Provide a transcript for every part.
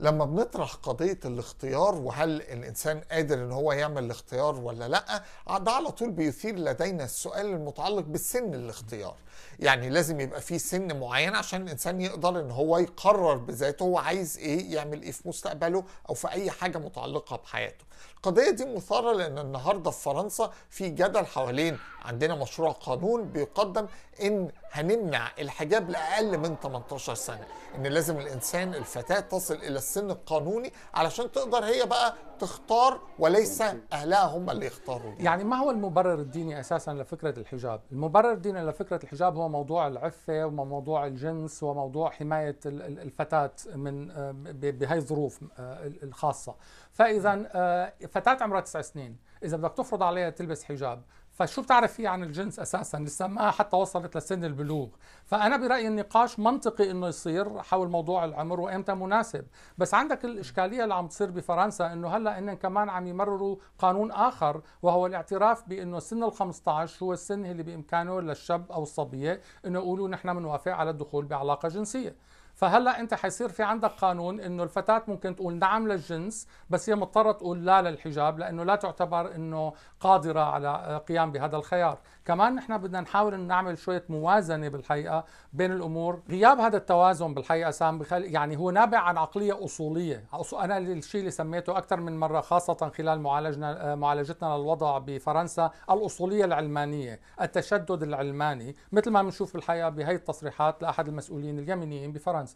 لما بنطرح قضية الاختيار وهل الإنسان قادر إن هو يعمل الاختيار ولا لأ ده على طول بيثير لدينا السؤال المتعلق بسن الاختيار يعني لازم يبقى في سن معين عشان الإنسان يقدر إن هو يقرر بذاته هو عايز إيه يعمل إيه في مستقبله أو في أي حاجة متعلقة بحياته القضية دي مثارة لأن النهاردة في فرنسا في جدل حوالين عندنا مشروع قانون بيقدم إن هنمنع الحجاب لاقل من 18 سنه ان لازم الانسان الفتاه تصل الى السن القانوني علشان تقدر هي بقى تختار وليس اهلها هم اللي يختاروا دي. يعني ما هو المبرر الديني اساسا لفكره الحجاب المبرر الديني لفكره الحجاب هو موضوع العفه وموضوع الجنس وموضوع حمايه الفتاه من بهي الظروف آه، الخاصه فاذا آه، فتاه عمرها 9 سنين اذا بدك تفرض عليها تلبس حجاب فشو بتعرف فيه عن الجنس اساسا لسه حتى وصلت لسن البلوغ فانا برايي النقاش منطقي انه يصير حول موضوع العمر وامتى مناسب بس عندك الاشكاليه اللي عم تصير بفرنسا انه هلا هن كمان عم يمرروا قانون اخر وهو الاعتراف بانه سن ال15 هو السن اللي بامكانه للشاب او الصبيه انه يقولوا نحن بنوافق على الدخول بعلاقه جنسيه فهلا انت حيصير في عندك قانون انه الفتاه ممكن تقول نعم للجنس بس هي مضطره تقول لا للحجاب لانه لا تعتبر انه قادره على آه، قيام بهذا الخيار كمان نحن بدنا نحاول ان نعمل شويه موازنه بالحقيقه بين الامور غياب هذا التوازن بالحقيقه سام بخل يعني هو نابع عن عقليه اصوليه انا الشيء اللي سميته اكثر من مره خاصه خلال معالجنا آه، معالجتنا للوضع بفرنسا الاصوليه العلمانيه التشدد العلماني مثل ما بنشوف بالحقيقه بهي التصريحات لاحد المسؤولين اليمنيين بفرنسا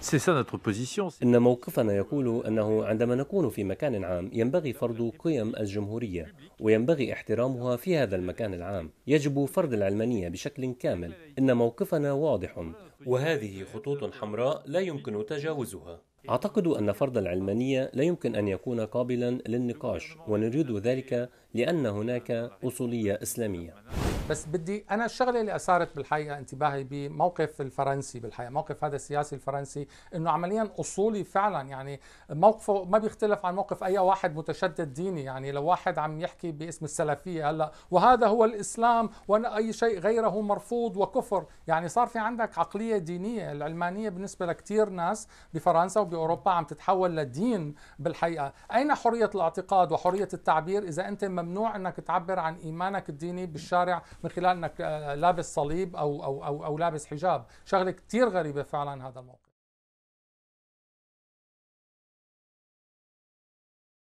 فرنسا إن موقفنا يقول أنه عندما نكون في مكان عام ينبغي فرض قيم الجمهورية وينبغي احترامها في هذا المكان العام يجب فرض العلمانية بشكل كامل إن موقفنا واضح وهذه خطوط حمراء لا يمكن تجاوزها أعتقد أن فرض العلمانية لا يمكن أن يكون قابلا للنقاش ونريد ذلك لأن هناك أصولية إسلامية بس بدي انا الشغله اللي اثارت بالحقيقه انتباهي بموقف الفرنسي بالحقيقه موقف هذا السياسي الفرنسي انه عمليا اصولي فعلا يعني موقفه ما بيختلف عن موقف اي واحد متشدد ديني يعني لو واحد عم يحكي باسم السلفيه هلا وهذا هو الاسلام وان اي شيء غيره مرفوض وكفر يعني صار في عندك عقليه دينيه العلمانيه بالنسبه لكثير ناس بفرنسا وباوروبا عم تتحول لدين بالحقيقه اين حريه الاعتقاد وحريه التعبير اذا انت ممنوع انك تعبر عن ايمانك الديني بالشارع من خلال انك آه، لابس صليب او او او, أو لابس حجاب شغله كثير غريبه فعلا هذا الموقف